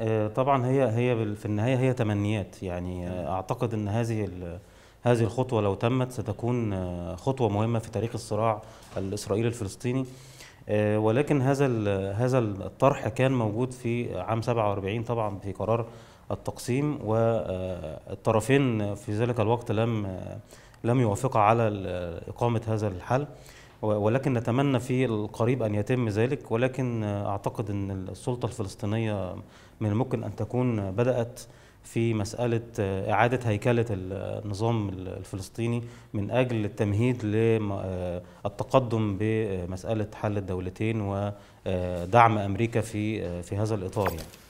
آه، طبعا هي هي في النهايه هي تمنيات يعني اعتقد ان هذه هذه الخطوه لو تمت ستكون آه، خطوه مهمه في تاريخ الصراع الاسرائيلي الفلسطيني آه، ولكن هذا هذا الطرح كان موجود في عام 47 طبعا في قرار التقسيم والطرفين في ذلك الوقت لم لم يوافقا على اقامه هذا الحل ولكن نتمنى في القريب أن يتم ذلك ولكن أعتقد أن السلطة الفلسطينية من الممكن أن تكون بدأت في مسألة إعادة هيكلة النظام الفلسطيني من أجل التمهيد للتقدم آه، بمسألة حل الدولتين ودعم آه، أمريكا في آه، في هذا الإطار يعني.